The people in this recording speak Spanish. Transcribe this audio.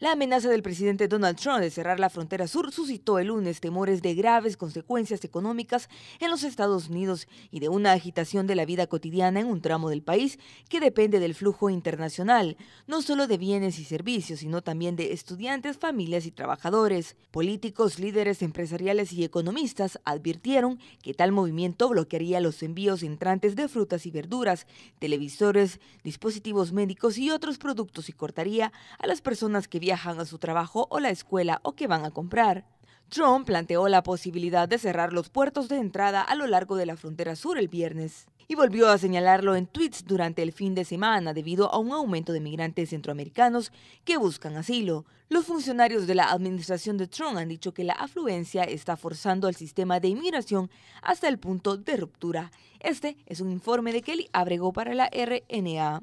La amenaza del presidente Donald Trump de cerrar la frontera sur suscitó el lunes temores de graves consecuencias económicas en los Estados Unidos y de una agitación de la vida cotidiana en un tramo del país que depende del flujo internacional, no solo de bienes y servicios, sino también de estudiantes, familias y trabajadores. Políticos, líderes empresariales y economistas advirtieron que tal movimiento bloquearía los envíos entrantes de frutas y verduras, televisores, dispositivos médicos y otros productos y cortaría a las personas que viajan viajan a su trabajo o la escuela o que van a comprar. Trump planteó la posibilidad de cerrar los puertos de entrada a lo largo de la frontera sur el viernes y volvió a señalarlo en tweets durante el fin de semana debido a un aumento de migrantes centroamericanos que buscan asilo. Los funcionarios de la administración de Trump han dicho que la afluencia está forzando al sistema de inmigración hasta el punto de ruptura. Este es un informe de Kelly Abrego para la RNA.